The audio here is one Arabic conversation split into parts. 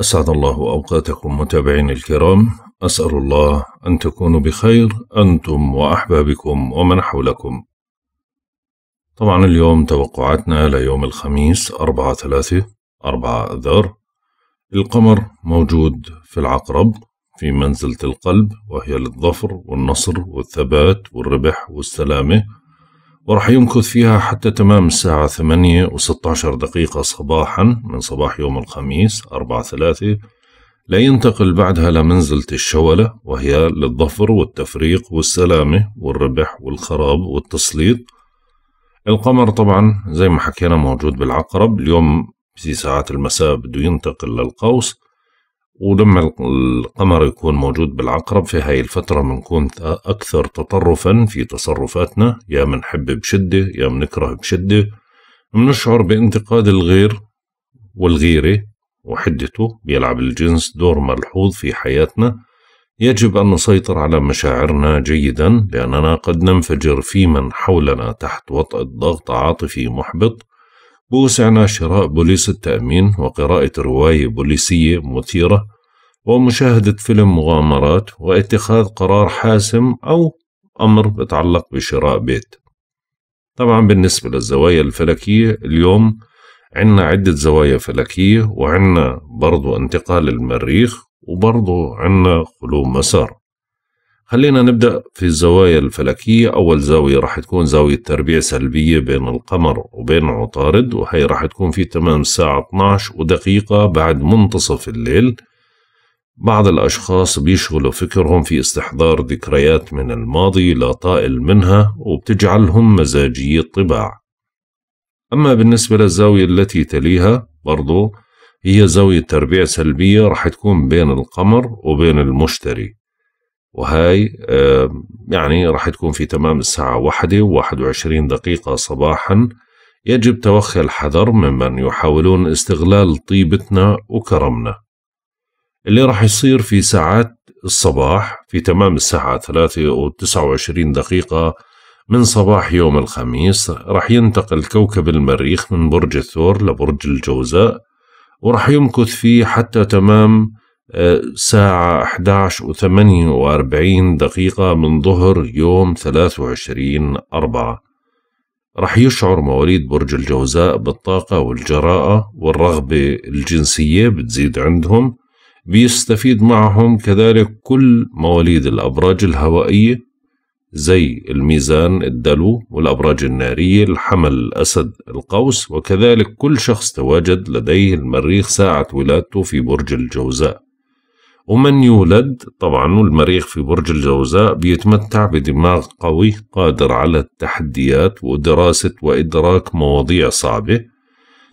أسعد الله أوقاتكم متابعين الكرام أسأل الله أن تكونوا بخير أنتم وأحبابكم ومن حولكم طبعا اليوم توقعاتنا ليوم الخميس 4 3 4 أذار القمر موجود في العقرب في منزلة القلب وهي للظفر والنصر والثبات والربح والسلامة وراح يمكث فيها حتى تمام الساعة ثمانية وستة عشر دقيقة صباحا من صباح يوم الخميس أربعة ثلاثة لا ينتقل بعدها لمنزلة الشولة وهي للظفر والتفريق والسلامة والربح والخراب والتسليط القمر طبعا زي ما حكينا موجود بالعقرب اليوم في ساعات المساء بده ينتقل للقوس ولما القمر يكون موجود بالعقرب في هاي الفترة بنكون أكثر تطرفا في تصرفاتنا يا منحب بشدة يا منكره بشدة منشعر بانتقاد الغير والغيرة وحدته بيلعب الجنس دور ملحوظ في حياتنا يجب أن نسيطر على مشاعرنا جيدا لأننا قد ننفجر في من حولنا تحت وطأة ضغط عاطفي محبط بوسعنا شراء بوليس التأمين وقراءة رواية بوليسية مثيرة ومشاهدة فيلم مغامرات واتخاذ قرار حاسم أو أمر بتعلق بشراء بيت طبعا بالنسبة للزوايا الفلكية اليوم عنا عدة زوايا فلكية وعنا برضو انتقال المريخ وبرضو عنا خلو مسار خلينا نبدأ في الزوايا الفلكية أول زاوية راح تكون زاوية تربيع سلبية بين القمر وبين عطارد وهي راح تكون في تمام الساعة 12 ودقيقة بعد منتصف الليل بعض الأشخاص بيشغلوا فكرهم في استحضار ذكريات من الماضي لا طائل منها وبتجعلهم مزاجي الطباع أما بالنسبة للزاوية التي تليها برضو هي زاوية تربيع سلبية راح تكون بين القمر وبين المشتري وهاي يعني راح تكون في تمام الساعة واحدة وواحد وعشرين دقيقة صباحا يجب توخي الحذر ممن يحاولون استغلال طيبتنا وكرمنا اللي راح يصير في ساعات الصباح في تمام الساعة ثلاثة وتسعة وعشرين دقيقة من صباح يوم الخميس راح ينتقل كوكب المريخ من برج الثور لبرج الجوزاء وراح يمكث فيه حتى تمام ساعة 11 و 48 دقيقة من ظهر يوم 23 أربعة رح يشعر مواليد برج الجوزاء بالطاقة والجراءة والرغبة الجنسية بتزيد عندهم بيستفيد معهم كذلك كل مواليد الأبراج الهوائية زي الميزان الدلو والأبراج النارية الحمل الأسد القوس وكذلك كل شخص تواجد لديه المريخ ساعة ولادته في برج الجوزاء ومن يولد طبعا المريخ في برج الجوزاء بيتمتع بدماغ قوي قادر على التحديات ودراسة وإدراك مواضيع صعبة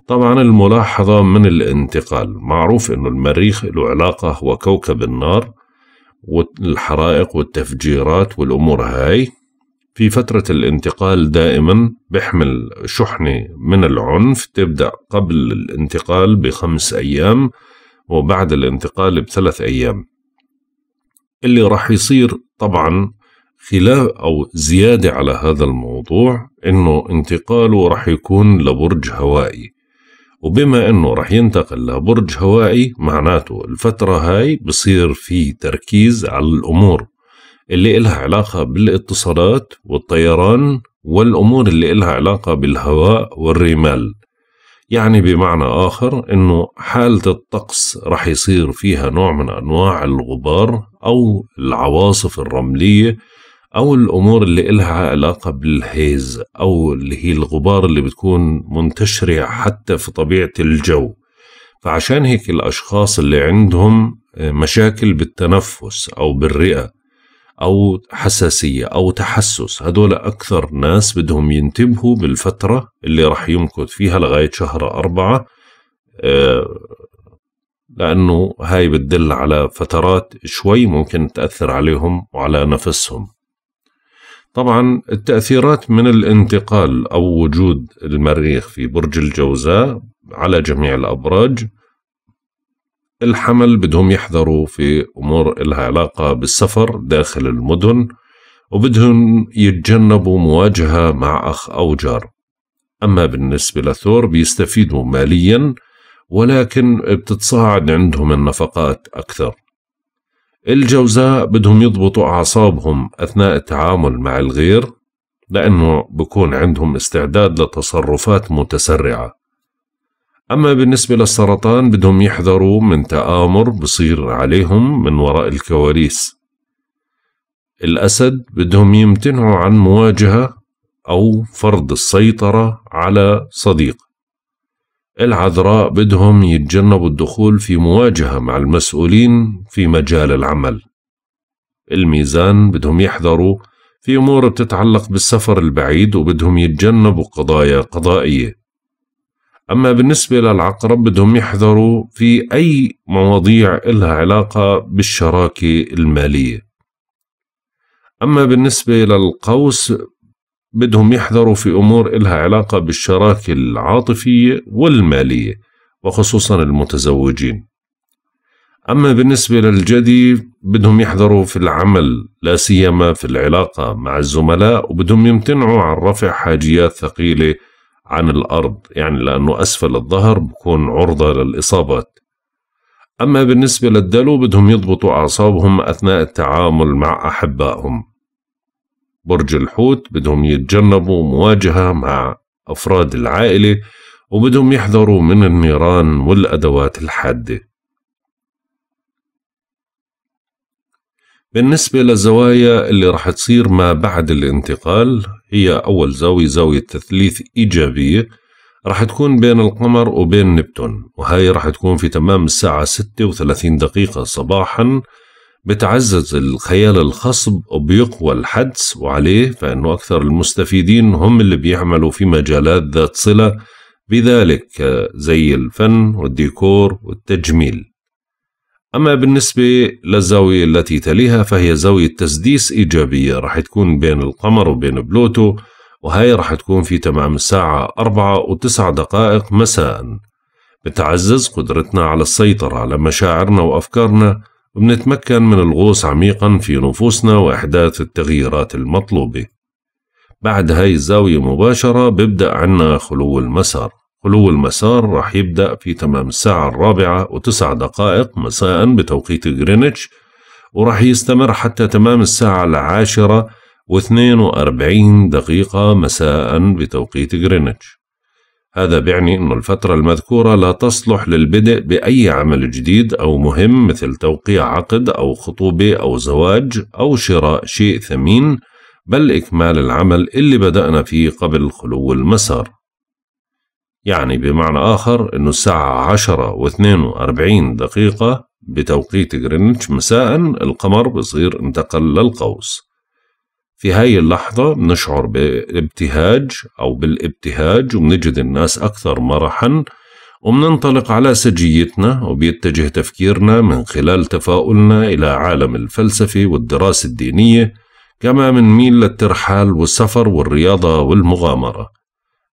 طبعا الملاحظة من الانتقال معروف أنه المريخ له علاقة هو كوكب النار والحرائق والتفجيرات والأمور هاي في فترة الانتقال دائما بحمل شحنة من العنف تبدأ قبل الانتقال بخمس أيام وبعد الانتقال بثلاث أيام اللي راح يصير طبعا خلاف أو زيادة على هذا الموضوع إنه انتقاله راح يكون لبرج هوائي وبما إنه راح ينتقل لبرج هوائي معناته الفترة هاي بصير في تركيز على الأمور اللي إلها علاقة بالاتصالات والطيران والأمور اللي إلها علاقة بالهواء والرمال يعني بمعنى آخر أنه حالة الطقس رح يصير فيها نوع من أنواع الغبار أو العواصف الرملية أو الأمور اللي إلها علاقة بالهيز أو اللي هي الغبار اللي بتكون منتشرة حتى في طبيعة الجو فعشان هيك الأشخاص اللي عندهم مشاكل بالتنفس أو بالرئة أو حساسية أو تحسس هذول أكثر ناس بدهم ينتبهوا بالفترة اللي راح يمكث فيها لغاية شهر أربعة آه، لأنه هاي بتدل على فترات شوي ممكن تأثر عليهم وعلى نفسهم طبعا التأثيرات من الانتقال أو وجود المريخ في برج الجوزاء على جميع الأبراج الحمل بدهم يحذروا في أمور إلها علاقة بالسفر داخل المدن وبدهم يتجنبوا مواجهة مع أخ أو جار أما بالنسبة لثور بيستفيدوا ماليا ولكن بتتصاعد عندهم النفقات أكثر الجوزاء بدهم يضبطوا أعصابهم أثناء التعامل مع الغير لأنه بكون عندهم استعداد لتصرفات متسرعة أما بالنسبة للسرطان بدهم يحذروا من تآمر بصير عليهم من وراء الكواليس الأسد بدهم يمتنعوا عن مواجهة أو فرض السيطرة على صديق العذراء بدهم يتجنبوا الدخول في مواجهة مع المسؤولين في مجال العمل الميزان بدهم يحذروا في أمور بتتعلق بالسفر البعيد وبدهم يتجنبوا قضايا قضائية أما بالنسبة للعقرب بدهم يحذروا في أي مواضيع إلها علاقة بالشراكة المالية أما بالنسبة للقوس بدهم يحذروا في أمور إلها علاقة بالشراكة العاطفية والمالية وخصوصا المتزوجين أما بالنسبة للجدي بدهم يحذروا في العمل لا سيما في العلاقة مع الزملاء وبدهم يمتنعوا عن رفع حاجيات ثقيلة عن الأرض يعني لأنه أسفل الظهر بكون عرضة للإصابات أما بالنسبة للدلو بدهم يضبطوا أعصابهم أثناء التعامل مع أحبائهم برج الحوت بدهم يتجنبوا مواجهة مع أفراد العائلة وبدهم يحذروا من النيران والأدوات الحادة بالنسبة للزوايا اللي رح تصير ما بعد الانتقال هي أول زاوية زاوية تثليث إيجابية راح تكون بين القمر وبين نبتون وهي راح تكون في تمام الساعة 36 دقيقة صباحا بتعزز الخيال الخصب وبيقوى الحدس وعليه فإنه أكثر المستفيدين هم اللي بيعملوا في مجالات ذات صلة بذلك زي الفن والديكور والتجميل أما بالنسبة للزاوية التي تليها فهي زاوية تسديس إيجابية رح تكون بين القمر وبين بلوتو وهي رح تكون في تمام الساعة أربعة وتسع دقائق مساء بتعزز قدرتنا على السيطرة على مشاعرنا وأفكارنا وبنتمكن من الغوص عميقا في نفوسنا وإحداث التغييرات المطلوبة بعد هاي الزاوية مباشرة بيبدأ عنا خلو المسار غلو المسار راح يبدأ في تمام الساعة الرابعة وتسع دقائق مساء بتوقيت جرينتش وراح يستمر حتى تمام الساعة العاشرة واثنين وأربعين دقيقة مساء بتوقيت جرينتش هذا بيعني أن الفترة المذكورة لا تصلح للبدء بأي عمل جديد أو مهم مثل توقيع عقد أو خطوبة أو زواج أو شراء شيء ثمين بل إكمال العمل اللي بدأنا فيه قبل خلو المسار يعني بمعنى آخر أنه الساعة عشرة واثنين وأربعين دقيقة بتوقيت جرينتش مساء القمر بصير انتقل للقوس في هاي اللحظة بنشعر بابتهاج أو بالابتهاج وبنجد الناس أكثر مرحا وبننطلق على سجيتنا وبيتجه تفكيرنا من خلال تفاؤلنا إلى عالم الفلسفة والدراسة الدينية كما ميل للترحال والسفر والرياضة والمغامرة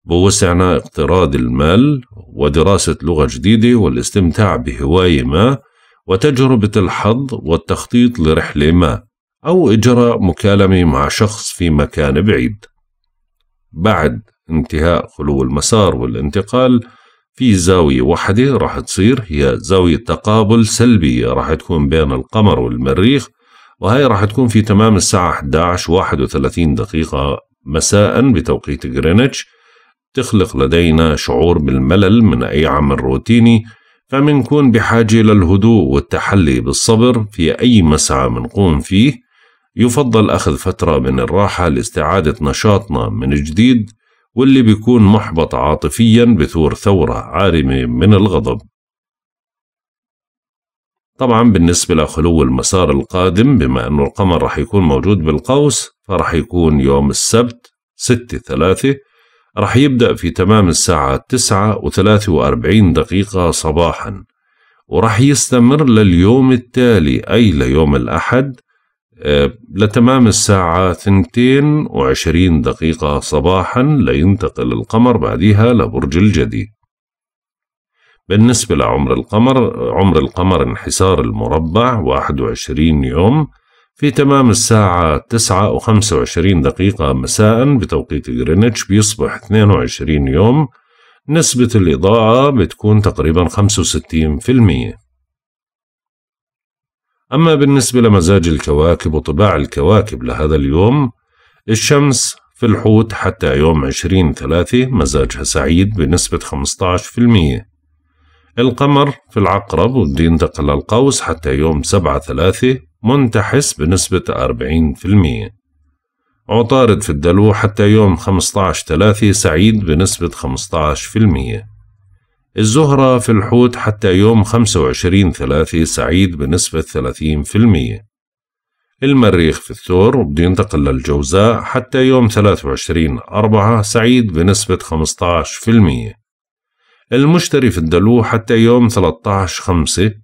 بوسعنا اقتراض المال ودراسة لغة جديدة والاستمتاع بهواية ما وتجربة الحظ والتخطيط لرحلة ما أو إجراء مكالمة مع شخص في مكان بعيد. بعد انتهاء خلو المسار والانتقال في زاوية واحدة راح تصير هي زاوية تقابل سلبية راح تكون بين القمر والمريخ وهي راح تكون في تمام الساعة 11 31 دقيقة مساء بتوقيت غرينتش تخلق لدينا شعور بالملل من أي عمل روتيني فمنكون بحاجة للهدوء والتحلي بالصبر في أي مسعى منقوم فيه يفضل أخذ فترة من الراحة لاستعادة نشاطنا من جديد واللي بيكون محبط عاطفيا بثور ثورة عارمة من الغضب طبعا بالنسبة لخلو المسار القادم بما أنه القمر رح يكون موجود بالقوس فرح يكون يوم السبت 6 3 رح يبدأ في تمام الساعة تسعة وثلاثة وأربعين دقيقة صباحا ورح يستمر لليوم التالي أي ليوم الأحد آه، لتمام الساعة وعشرين دقيقة صباحا لينتقل القمر بعدها لبرج الجدي بالنسبة لعمر القمر عمر القمر انحسار المربع واحد وعشرين يوم في تمام الساعة 9 و 25 دقيقة مساء بتوقيت غرينتش بيصبح 22 يوم نسبة الإضاءة بتكون تقريبا 65% أما بالنسبة لمزاج الكواكب وطباع الكواكب لهذا اليوم الشمس في الحوت حتى يوم 20 ثلاثة مزاجها سعيد بنسبة 15% القمر في العقرب والدين دخل القوس حتى يوم سبعة ثلاثة منتحس بنسبة 40% عطارد في الدلو حتى يوم 15 3 سعيد بنسبة 15% الزهرة في الحوت حتى يوم 25 3 سعيد بنسبة 30% المريخ في الثور بينتقل للجوزاء حتى يوم 23 4 سعيد بنسبة 15% المشتري في الدلو حتى يوم 13 5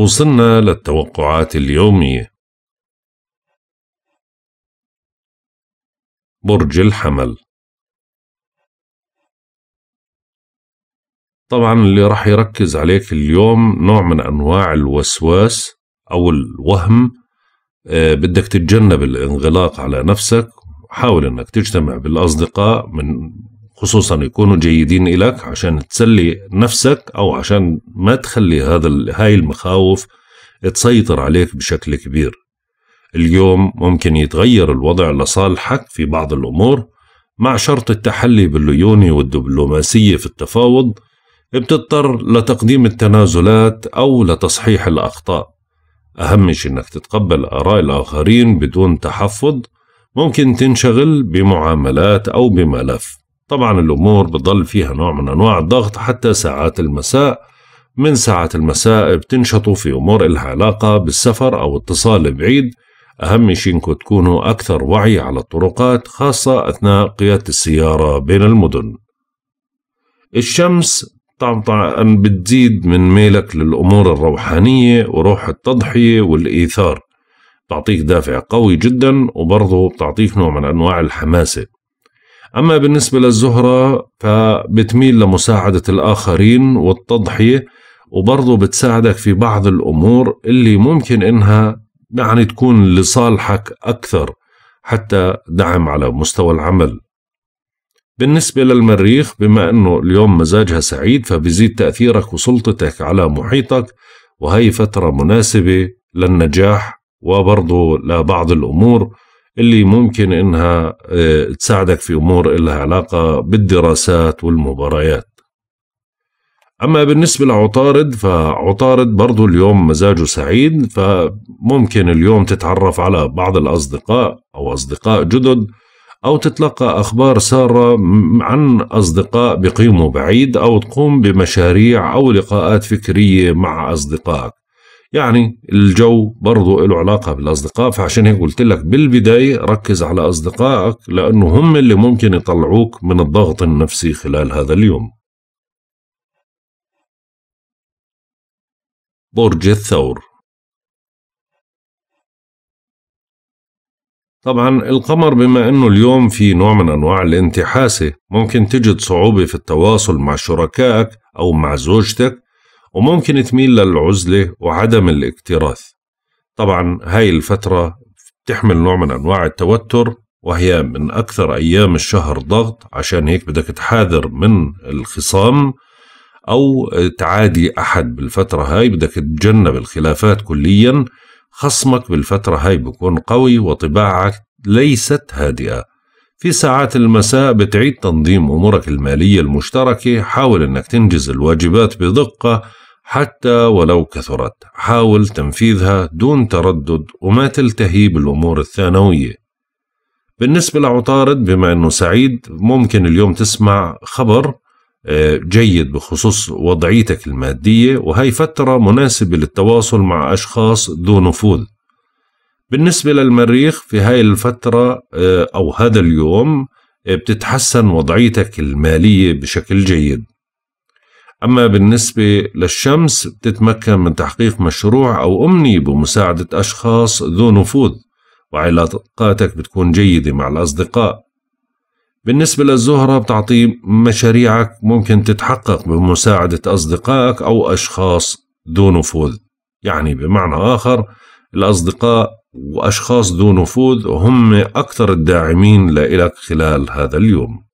وصلنا للتوقعات اليومية برج الحمل طبعا اللي راح يركز عليك اليوم نوع من أنواع الوسواس أو الوهم آه، بدك تتجنب الانغلاق على نفسك حاول أنك تجتمع بالأصدقاء من خصوصا يكونوا جيدين إلك عشان تسلي نفسك أو عشان ما تخلي هذا هاي المخاوف تسيطر عليك بشكل كبير اليوم ممكن يتغير الوضع لصالحك في بعض الأمور مع شرط التحلي بالليونة والدبلوماسية في التفاوض بتضطر لتقديم التنازلات أو لتصحيح الأخطاء أهم شيء أنك تتقبل آراء الآخرين بدون تحفظ ممكن تنشغل بمعاملات أو بملف طبعا الأمور بتضل فيها نوع من أنواع الضغط حتى ساعات المساء من ساعات المساء بتنشطوا في أمور إلها علاقة بالسفر أو اتصال بعيد أهم شيء إنكم تكونوا أكثر وعي على الطرقات خاصة أثناء قيادة السيارة بين المدن الشمس طبعا بتزيد من ميلك للأمور الروحانية وروح التضحية والإيثار بتعطيك دافع قوي جدا وبرضه بتعطيك نوع من أنواع الحماسة أما بالنسبة للزهرة فبتميل لمساعدة الآخرين والتضحية وبرضه بتساعدك في بعض الأمور اللي ممكن إنها يعني تكون لصالحك أكثر حتى دعم على مستوى العمل بالنسبة للمريخ بما أنه اليوم مزاجها سعيد فبيزيد تأثيرك وسلطتك على محيطك وهي فترة مناسبة للنجاح وبرضه لبعض الأمور اللي ممكن انها آه، تساعدك في امور لها علاقه بالدراسات والمباريات اما بالنسبه لعطارد فعطارد برضو اليوم مزاجه سعيد فممكن اليوم تتعرف على بعض الاصدقاء او اصدقاء جدد او تتلقى اخبار ساره عن اصدقاء بقيمه بعيد او تقوم بمشاريع او لقاءات فكريه مع اصدقائك يعني الجو برضه له علاقة بالأصدقاء فعشان هيك قلت لك بالبداية ركز على أصدقائك لأنه هم اللي ممكن يطلعوك من الضغط النفسي خلال هذا اليوم برج الثور طبعا القمر بما انه اليوم في نوع من انواع الانتحاسه ممكن تجد صعوبه في التواصل مع شركائك او مع زوجتك وممكن تميل للعزلة وعدم الاكتراث طبعا هاي الفترة بتحمل نوع من أنواع التوتر وهي من أكثر أيام الشهر ضغط عشان هيك بدك تحاذر من الخصام أو تعادي أحد بالفترة هاي بدك تتجنب الخلافات كليا خصمك بالفترة هاي بكون قوي وطباعك ليست هادئة في ساعات المساء بتعيد تنظيم أمورك المالية المشتركة حاول أنك تنجز الواجبات بدقة حتى ولو كثرت حاول تنفيذها دون تردد وما تلتهي بالأمور الثانوية بالنسبة لعطارد بما أنه سعيد ممكن اليوم تسمع خبر آه، جيد بخصوص وضعيتك المادية وهي فترة مناسبة للتواصل مع أشخاص ذو نفوذ بالنسبة للمريخ في هاي الفترة آه، أو هذا اليوم آه، بتتحسن وضعيتك المالية بشكل جيد أما بالنسبة للشمس بتتمكن من تحقيق مشروع أو أمنية بمساعدة أشخاص ذو نفوذ وعلاقاتك بتكون جيدة مع الأصدقاء بالنسبة للزهرة بتعطي مشاريعك ممكن تتحقق بمساعدة أصدقائك أو أشخاص ذو نفوذ يعني بمعنى آخر الأصدقاء وأشخاص ذو نفوذ هم أكثر الداعمين لإلك خلال هذا اليوم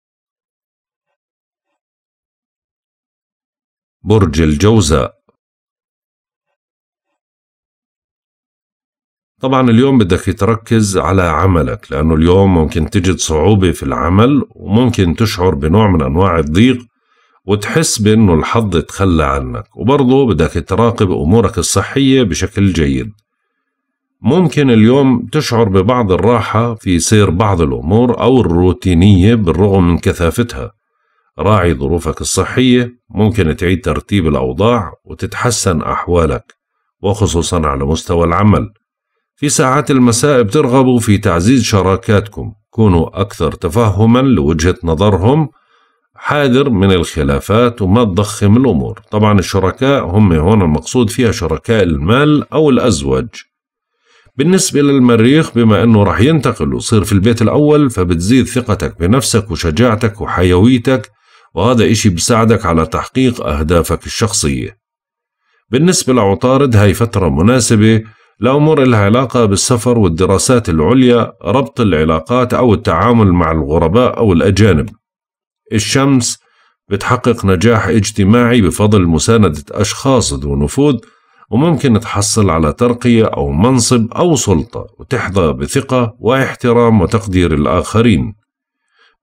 برج الجوزاء طبعا اليوم بدك تركز على عملك لأنه اليوم ممكن تجد صعوبة في العمل وممكن تشعر بنوع من أنواع الضيق وتحس بأنه الحظ تخلى عنك وبرضه بدك تراقب أمورك الصحية بشكل جيد ممكن اليوم تشعر ببعض الراحة في سير بعض الأمور أو الروتينية بالرغم من كثافتها راعي ظروفك الصحية ممكن تعيد ترتيب الأوضاع وتتحسن أحوالك وخصوصا على مستوى العمل في ساعات المساء بترغبوا في تعزيز شراكاتكم كونوا أكثر تفهما لوجهة نظرهم حاذر من الخلافات وما تضخم الأمور طبعا الشركاء هم هون المقصود فيها شركاء المال أو الأزواج بالنسبة للمريخ بما أنه رح ينتقل ويصير في البيت الأول فبتزيد ثقتك بنفسك وشجاعتك وحيويتك وهذا إشي بيساعدك على تحقيق أهدافك الشخصية بالنسبة لعطارد هاي فترة مناسبة لأمور لها علاقة بالسفر والدراسات العليا ربط العلاقات أو التعامل مع الغرباء أو الأجانب الشمس بتحقق نجاح اجتماعي بفضل مساندة أشخاص ذو نفوذ وممكن تحصل على ترقية أو منصب أو سلطة وتحظى بثقة واحترام وتقدير الآخرين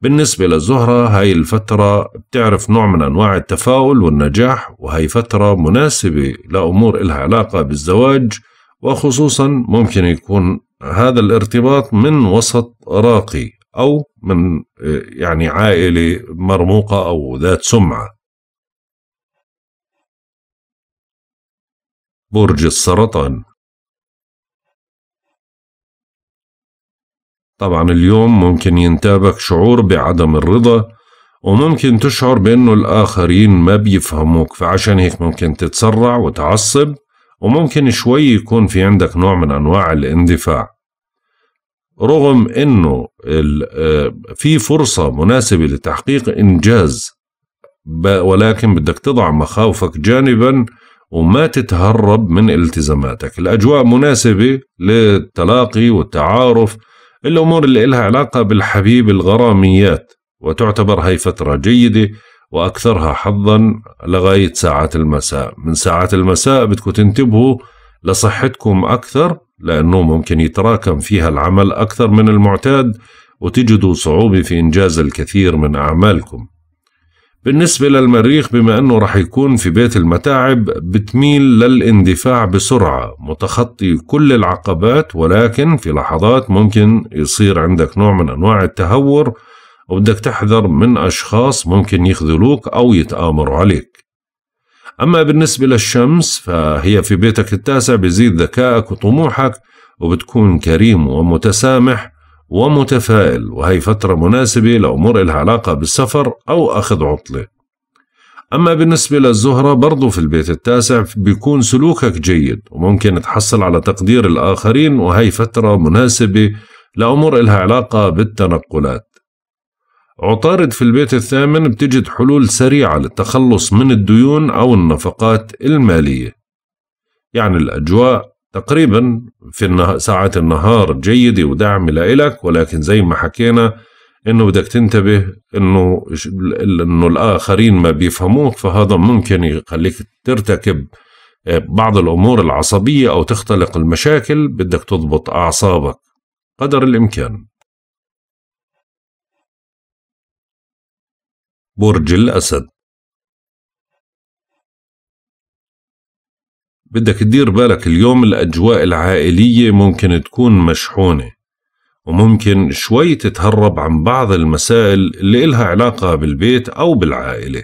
بالنسبة للزهرة هاي الفترة بتعرف نوع من أنواع التفاؤل والنجاح وهي فترة مناسبة لأمور إلها علاقة بالزواج وخصوصا ممكن يكون هذا الارتباط من وسط راقي أو من يعني عائلة مرموقة أو ذات سمعة برج السرطان طبعا اليوم ممكن ينتابك شعور بعدم الرضا وممكن تشعر بأنه الآخرين ما بيفهموك فعشان هيك ممكن تتسرع وتعصب وممكن شوي يكون في عندك نوع من أنواع الاندفاع رغم أنه آه، في فرصة مناسبة لتحقيق إنجاز ولكن بدك تضع مخاوفك جانبا وما تتهرب من التزاماتك الأجواء مناسبة للتلاقي والتعارف الأمور اللي إلها علاقة بالحبيب الغراميات وتعتبر هي فترة جيدة وأكثرها حظا لغاية ساعات المساء من ساعات المساء بدكم تنتبهوا لصحتكم أكثر لأنه ممكن يتراكم فيها العمل أكثر من المعتاد وتجدوا صعوبة في إنجاز الكثير من أعمالكم بالنسبة للمريخ بما أنه رح يكون في بيت المتاعب بتميل للاندفاع بسرعة متخطي كل العقبات ولكن في لحظات ممكن يصير عندك نوع من أنواع التهور وبدك تحذر من أشخاص ممكن يخذلوك أو يتآمروا عليك أما بالنسبة للشمس فهي في بيتك التاسع بزيد ذكائك وطموحك وبتكون كريم ومتسامح ومتفائل وهي فترة مناسبة لأمور إلها علاقة بالسفر أو أخذ عطلة أما بالنسبة للزهرة برضو في البيت التاسع بيكون سلوكك جيد وممكن تحصل على تقدير الآخرين وهي فترة مناسبة لأمور إلها علاقة بالتنقلات عطارد في البيت الثامن بتجد حلول سريعة للتخلص من الديون أو النفقات المالية يعني الأجواء تقريبا في ساعات النهار جيدة ودعم لإلك ولكن زي ما حكينا انه بدك تنتبه انه انه الاخرين ما بيفهموك فهذا ممكن يخليك ترتكب آه، بعض الامور العصبيه او تختلق المشاكل بدك تضبط اعصابك قدر الامكان برج الاسد بدك تدير بالك اليوم الأجواء العائلية ممكن تكون مشحونة وممكن شوي تتهرب عن بعض المسائل اللي إلها علاقة بالبيت أو بالعائلة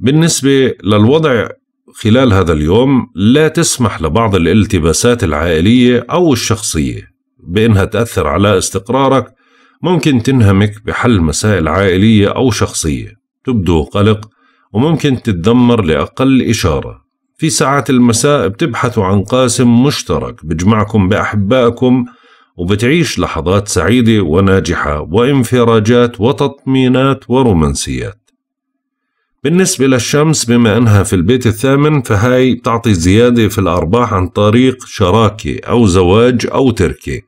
بالنسبة للوضع خلال هذا اليوم لا تسمح لبعض الالتباسات العائلية أو الشخصية بأنها تأثر على استقرارك ممكن تنهمك بحل مسائل عائلية أو شخصية تبدو قلق وممكن تتدمر لأقل إشارة في ساعات المساء بتبحثوا عن قاسم مشترك بجمعكم بأحبائكم وبتعيش لحظات سعيدة وناجحة وانفراجات وتطمينات ورومانسيات بالنسبة للشمس بما أنها في البيت الثامن فهاي بتعطي زيادة في الأرباح عن طريق شراكة أو زواج أو تركة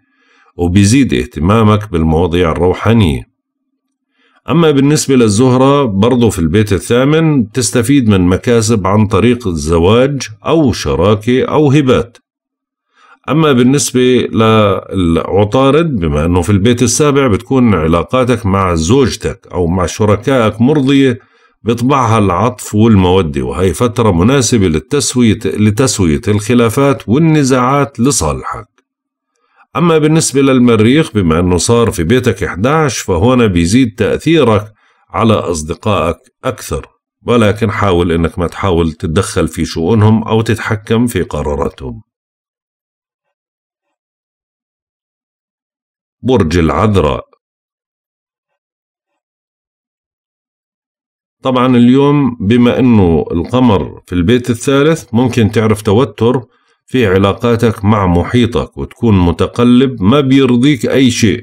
وبيزيد اهتمامك بالمواضيع الروحانية أما بالنسبة للزهرة برضو في البيت الثامن تستفيد من مكاسب عن طريق الزواج أو شراكة أو هبات أما بالنسبة للعطارد بما أنه في البيت السابع بتكون علاقاتك مع زوجتك أو مع شركائك مرضية بطبعها العطف والمودة وهي فترة مناسبة للتسوية لتسوية الخلافات والنزاعات لصالحك أما بالنسبة للمريخ بما أنه صار في بيتك 11 فهنا بيزيد تأثيرك على أصدقائك أكثر ولكن حاول أنك ما تحاول تتدخل في شؤونهم أو تتحكم في قراراتهم برج العذراء طبعا اليوم بما أنه القمر في البيت الثالث ممكن تعرف توتر في علاقاتك مع محيطك وتكون متقلب ما بيرضيك أي شيء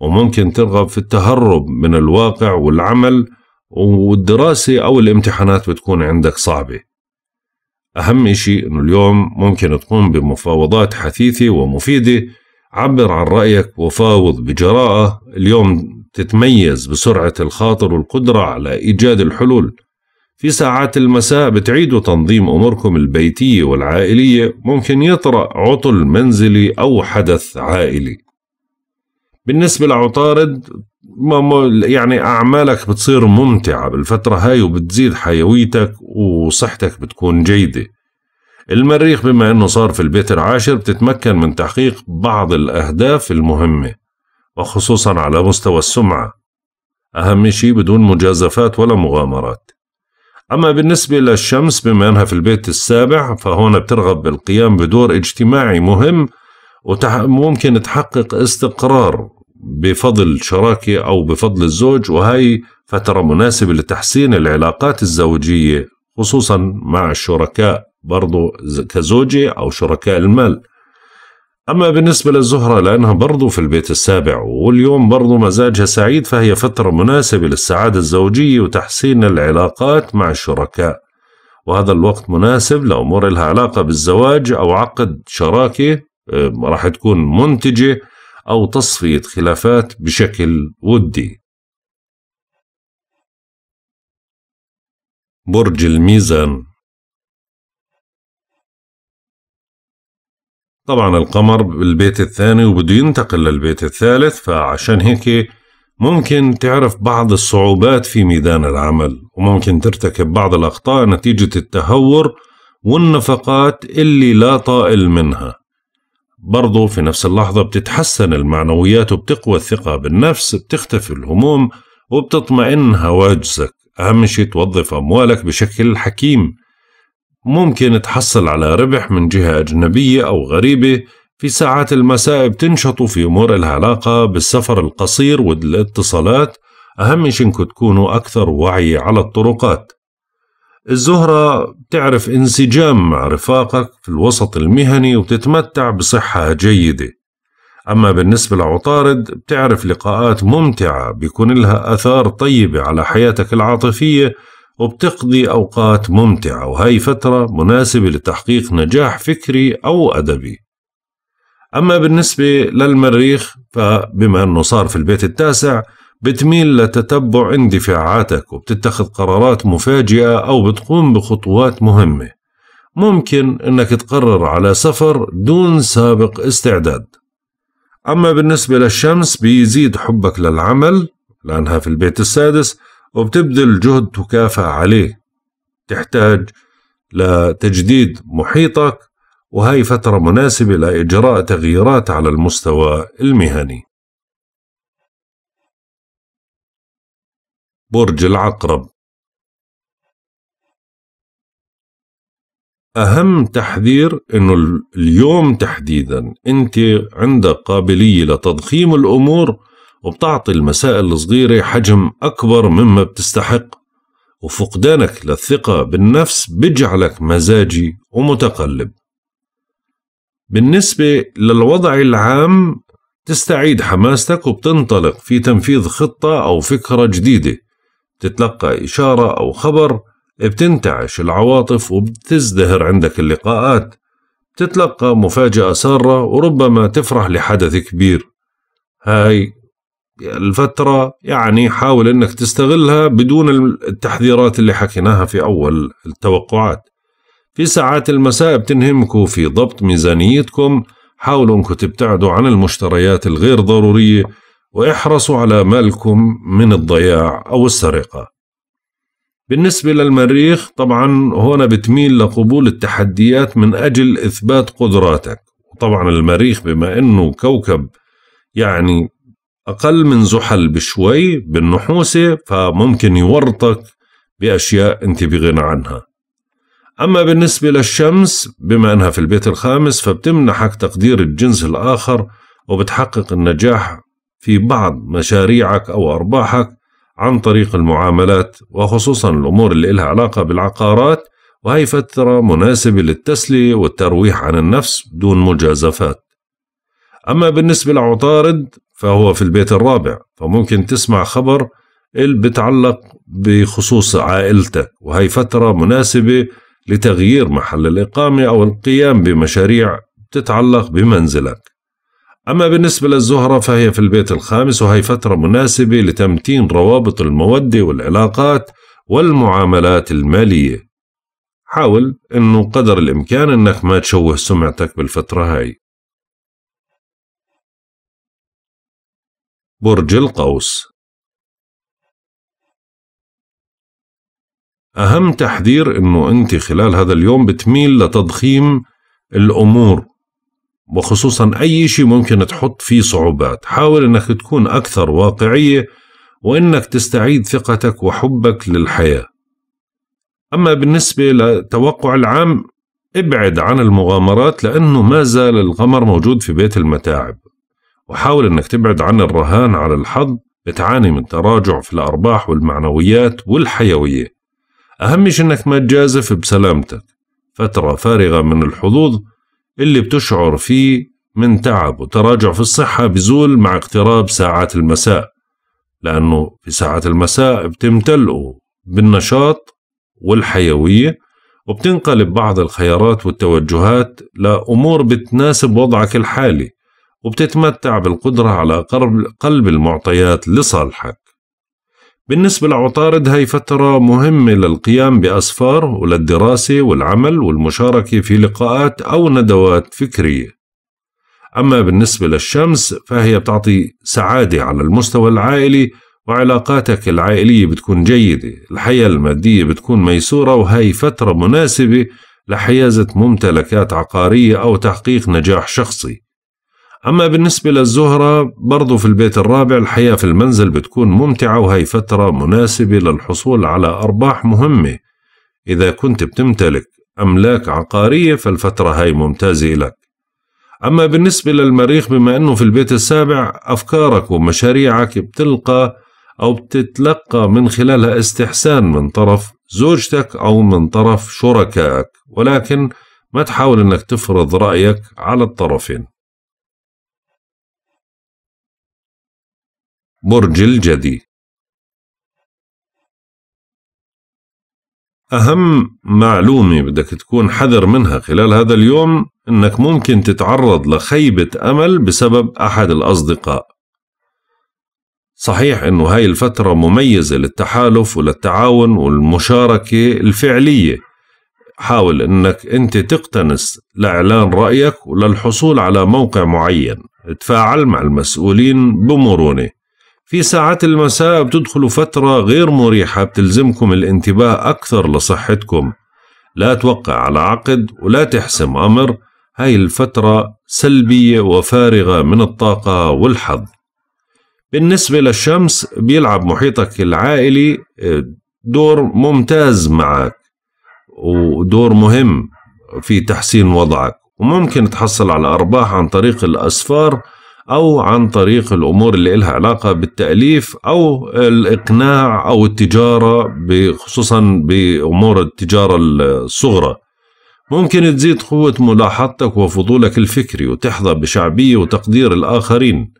وممكن ترغب في التهرب من الواقع والعمل والدراسة أو الامتحانات بتكون عندك صعبة أهم شيء أنه اليوم ممكن تقوم بمفاوضات حثيثة ومفيدة عبر عن رأيك وفاوض بجراءة اليوم تتميز بسرعة الخاطر والقدرة على إيجاد الحلول في ساعات المساء بتعيدوا تنظيم أموركم البيتية والعائلية ممكن يطرأ عطل منزلي أو حدث عائلي بالنسبة لعطارد يعني أعمالك بتصير ممتعة بالفترة هاي وبتزيد حيويتك وصحتك بتكون جيدة المريخ بما أنه صار في البيت العاشر بتتمكن من تحقيق بعض الأهداف المهمة وخصوصا على مستوى السمعة أهم شيء بدون مجازفات ولا مغامرات أما بالنسبة للشمس بما أنها في البيت السابع فهون بترغب بالقيام بدور اجتماعي مهم وممكن تحقق استقرار بفضل شراكة أو بفضل الزوج وهي فترة مناسبة لتحسين العلاقات الزوجية خصوصا مع الشركاء برضو كزوجة أو شركاء المال أما بالنسبة للزهرة لأنها برضو في البيت السابع واليوم برضو مزاجها سعيد فهي فترة مناسبة للسعادة الزوجية وتحسين العلاقات مع الشركاء وهذا الوقت مناسب لأمور لها علاقة بالزواج أو عقد شراكة راح تكون منتجة أو تصفية خلافات بشكل ودي برج الميزان طبعا القمر بالبيت الثاني وبده ينتقل للبيت الثالث فعشان هيك ممكن تعرف بعض الصعوبات في ميدان العمل وممكن ترتكب بعض الأخطاء نتيجة التهور والنفقات اللي لا طائل منها برضو في نفس اللحظة بتتحسن المعنويات وبتقوى الثقة بالنفس بتختفي الهموم وبتطمئن هواجسك أهم شيء توظف أموالك بشكل حكيم ممكن تحصل على ربح من جهة أجنبية أو غريبة في ساعات المساء بتنشطوا في أمور العلاقة علاقة بالسفر القصير والاتصالات أهم شيء إنكم تكونوا أكثر وعي على الطرقات الزهرة بتعرف انسجام مع رفاقك في الوسط المهني وتتمتع بصحة جيدة أما بالنسبة لعطارد بتعرف لقاءات ممتعة بيكون لها أثار طيبة على حياتك العاطفية وبتقضي أوقات ممتعة وهي فترة مناسبة لتحقيق نجاح فكري أو أدبي أما بالنسبة للمريخ فبما أنه صار في البيت التاسع بتميل لتتبع اندفاعاتك وبتتخذ قرارات مفاجئة أو بتقوم بخطوات مهمة ممكن أنك تقرر على سفر دون سابق استعداد أما بالنسبة للشمس بيزيد حبك للعمل لأنها في البيت السادس وبتبذل جهد تكافئ عليه تحتاج لتجديد محيطك وهي فترة مناسبة لإجراء تغييرات على المستوى المهني برج العقرب أهم تحذير أنه اليوم تحديدا أنت عندك قابلية لتضخيم الأمور وبتعطي المسائل الصغيرة حجم أكبر مما بتستحق وفقدانك للثقة بالنفس بيجعلك مزاجي ومتقلب بالنسبة للوضع العام تستعيد حماستك وبتنطلق في تنفيذ خطة أو فكرة جديدة تتلقى إشارة أو خبر بتنتعش العواطف وبتزدهر عندك اللقاءات تتلقى مفاجأة سارة وربما تفرح لحدث كبير هاي الفترة يعني حاول أنك تستغلها بدون التحذيرات اللي حكيناها في أول التوقعات في ساعات المساء بتنهمكوا في ضبط ميزانيتكم حاولوا أنكم تبتعدوا عن المشتريات الغير ضرورية واحرصوا على مالكم من الضياع أو السرقة بالنسبة للمريخ طبعا هنا بتميل لقبول التحديات من أجل إثبات قدراتك وطبعا المريخ بما أنه كوكب يعني أقل من زحل بشوي بالنحوسة فممكن يورطك بأشياء أنت بغنى عنها أما بالنسبة للشمس بما أنها في البيت الخامس فبتمنحك تقدير الجنس الآخر وبتحقق النجاح في بعض مشاريعك أو أرباحك عن طريق المعاملات وخصوصا الأمور اللي إلها علاقة بالعقارات وهي فترة مناسبة للتسلية والترويح عن النفس دون مجازفات أما بالنسبة لعطارد فهو في البيت الرابع فممكن تسمع خبر اللي بتعلق بخصوص عائلتك وهي فترة مناسبة لتغيير محل الإقامة أو القيام بمشاريع تتعلق بمنزلك أما بالنسبة للزهرة فهي في البيت الخامس وهي فترة مناسبة لتمتين روابط المودة والعلاقات والمعاملات المالية حاول أنه قدر الإمكان أنك ما تشوه سمعتك بالفترة هاي برج القوس أهم تحذير إنه أنت خلال هذا اليوم بتميل لتضخيم الأمور وخصوصا أي شيء ممكن تحط فيه صعوبات حاول أنك تكون أكثر واقعية وأنك تستعيد ثقتك وحبك للحياة أما بالنسبة للتوقع العام ابعد عن المغامرات لأنه ما زال القمر موجود في بيت المتاعب وحاول أنك تبعد عن الرهان على الحظ بتعاني من تراجع في الأرباح والمعنويات والحيوية أهم شيء أنك ما تجازف بسلامتك فترة فارغة من الحظوظ اللي بتشعر فيه من تعب وتراجع في الصحة بزول مع اقتراب ساعات المساء لأنه في ساعات المساء بتمتلئوا بالنشاط والحيوية وبتنقلب بعض الخيارات والتوجهات لأمور بتناسب وضعك الحالي وبتتمتع بالقدرة على قلب المعطيات لصالحك بالنسبة لعطارد هاي فترة مهمة للقيام بأسفار وللدراسة والعمل والمشاركة في لقاءات أو ندوات فكرية أما بالنسبة للشمس فهي بتعطي سعادة على المستوى العائلي وعلاقاتك العائلية بتكون جيدة الحياة المادية بتكون ميسورة وهي فترة مناسبة لحيازة ممتلكات عقارية أو تحقيق نجاح شخصي أما بالنسبة للزهرة برضو في البيت الرابع الحياة في المنزل بتكون ممتعة وهي فترة مناسبة للحصول على أرباح مهمة إذا كنت بتمتلك أملاك عقارية فالفترة هاي ممتازة لك أما بالنسبة للمريخ بما أنه في البيت السابع أفكارك ومشاريعك بتلقى أو بتتلقى من خلالها استحسان من طرف زوجتك أو من طرف شركائك ولكن ما تحاول أنك تفرض رأيك على الطرفين برج الجدي أهم معلومة بدك تكون حذر منها خلال هذا اليوم إنك ممكن تتعرض لخيبة أمل بسبب أحد الأصدقاء صحيح إنه هاي الفترة مميزة للتحالف وللتعاون والمشاركة الفعلية حاول إنك أنت تقتنس لإعلان رأيك وللحصول على موقع معين تفاعل مع المسؤولين بمرونة في ساعات المساء بتدخلوا فترة غير مريحة بتلزمكم الانتباه أكثر لصحتكم لا توقع على عقد ولا تحسم أمر هاي الفترة سلبية وفارغة من الطاقة والحظ بالنسبة للشمس بيلعب محيطك العائلي آه، دور ممتاز معك ودور مهم في تحسين وضعك وممكن تحصل على أرباح عن طريق الأسفار أو عن طريق الأمور اللي إلها علاقة بالتأليف أو الإقناع أو التجارة خصوصا بأمور التجارة الصغرى ممكن تزيد قوة ملاحظتك وفضولك الفكري وتحظى بشعبية وتقدير الآخرين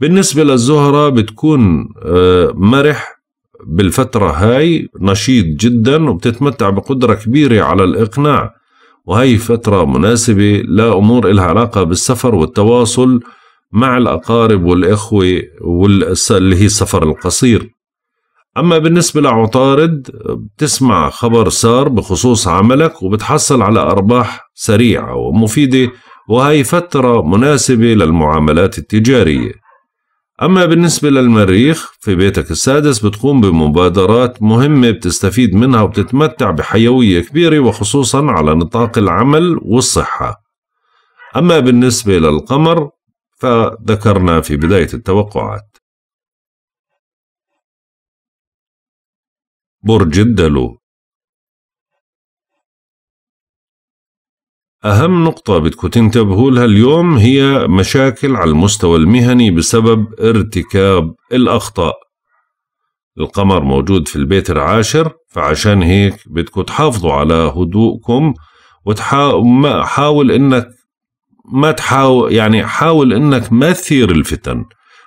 بالنسبة للزهرة بتكون آه، مرح بالفترة هاي نشيط جدا وبتتمتع بقدرة كبيرة على الإقناع وهي فترة مناسبة لأمور إلها علاقة بالسفر والتواصل مع الأقارب والإخوة اللي هي السفر القصير أما بالنسبة لعطارد بتسمع خبر سار بخصوص عملك وبتحصل على أرباح سريعة ومفيدة وهي فترة مناسبة للمعاملات التجارية أما بالنسبة للمريخ في بيتك السادس بتقوم بمبادرات مهمة بتستفيد منها وبتتمتع بحيوية كبيرة وخصوصا على نطاق العمل والصحة أما بالنسبة للقمر فذكرنا في بداية التوقعات برج الدلو أهم نقطة بدكم تنتبهوا لها اليوم هي مشاكل على المستوى المهني بسبب ارتكاب الأخطاء القمر موجود في البيت العاشر فعشان هيك بدكم تحافظوا على هدوءكم وتحاول إنك ما تحاول يعني حاول انك ما تثير الفتن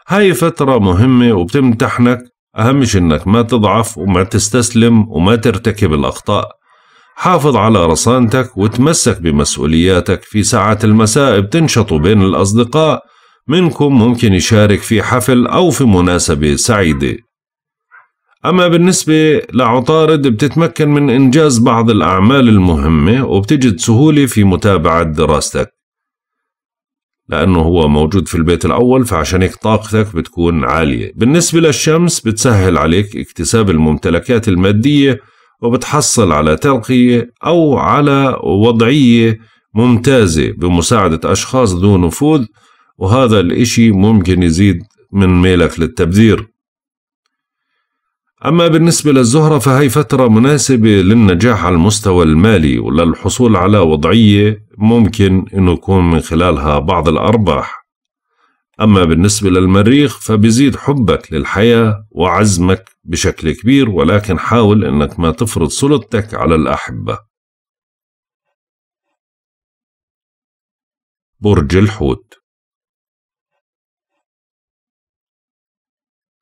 هاي فترة مهمة وبتمتحنك أهم شيء إنك ما تضعف وما تستسلم وما ترتكب الأخطاء حافظ على رصانتك وتمسك بمسؤولياتك في ساعة المساء بتنشطوا بين الأصدقاء منكم ممكن يشارك في حفل أو في مناسبة سعيدة أما بالنسبة لعطارد بتتمكن من إنجاز بعض الأعمال المهمة وبتجد سهولة في متابعة دراستك لأنه هو موجود في البيت الأول فعشان هيك طاقتك بتكون عالية بالنسبة للشمس بتسهل عليك اكتساب الممتلكات المادية وبتحصل على ترقية أو على وضعية ممتازة بمساعدة أشخاص ذو نفوذ وهذا الإشي ممكن يزيد من ميلك للتبذير أما بالنسبة للزهرة فهي فترة مناسبة للنجاح على المستوى المالي وللحصول على وضعية ممكن أن يكون من خلالها بعض الأرباح أما بالنسبة للمريخ فبيزيد حبك للحياة وعزمك بشكل كبير ولكن حاول أنك ما تفرض سلطتك على الأحبة برج الحوت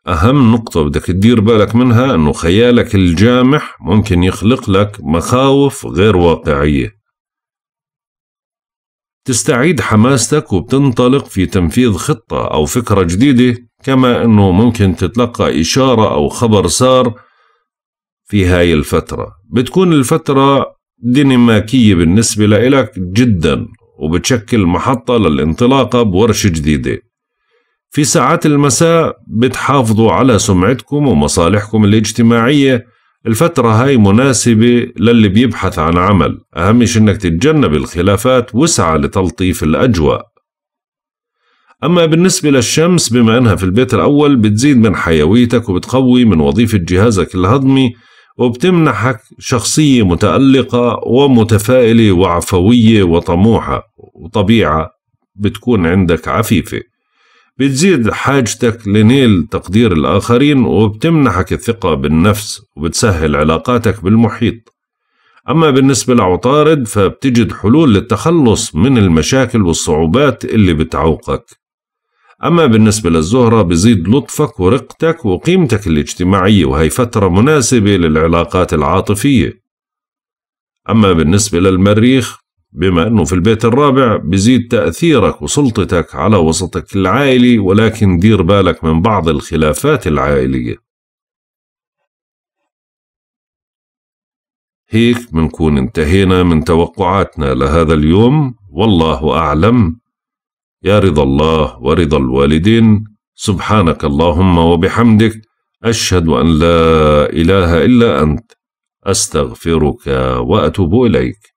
أهم نقطة بدك تدير بالك منها أنه خيالك الجامح ممكن يخلق لك مخاوف غير واقعية تستعيد حماستك وبتنطلق في تنفيذ خطة أو فكرة جديدة كما أنه ممكن تتلقى إشارة أو خبر سار في هاي الفترة بتكون الفترة ديناميكية بالنسبة لإلك جدا وبتشكل محطة للانطلاقة بورشة جديدة في ساعات المساء بتحافظوا على سمعتكم ومصالحكم الاجتماعية الفترة هاي مناسبة للي بيبحث عن عمل أهم شي إنك تتجنب الخلافات وسعى لتلطيف الأجواء أما بالنسبة للشمس بما أنها في البيت الأول بتزيد من حيويتك وبتقوي من وظيفة جهازك الهضمي وبتمنحك شخصية متألقة ومتفائلة وعفوية وطموحة وطبيعة بتكون عندك عفيفة بتزيد حاجتك لنيل تقدير الآخرين وبتمنحك الثقة بالنفس وبتسهل علاقاتك بالمحيط أما بالنسبة لعطارد فبتجد حلول للتخلص من المشاكل والصعوبات اللي بتعوقك أما بالنسبة للزهرة بزيد لطفك ورقتك وقيمتك الاجتماعية وهي فترة مناسبة للعلاقات العاطفية أما بالنسبة للمريخ بما أنه في البيت الرابع بزيد تأثيرك وسلطتك على وسطك العائلي ولكن دير بالك من بعض الخلافات العائلية هيك منكون انتهينا من توقعاتنا لهذا اليوم والله أعلم يا رضا الله ورضا الوالدين سبحانك اللهم وبحمدك أشهد أن لا إله إلا أنت أستغفرك وأتوب إليك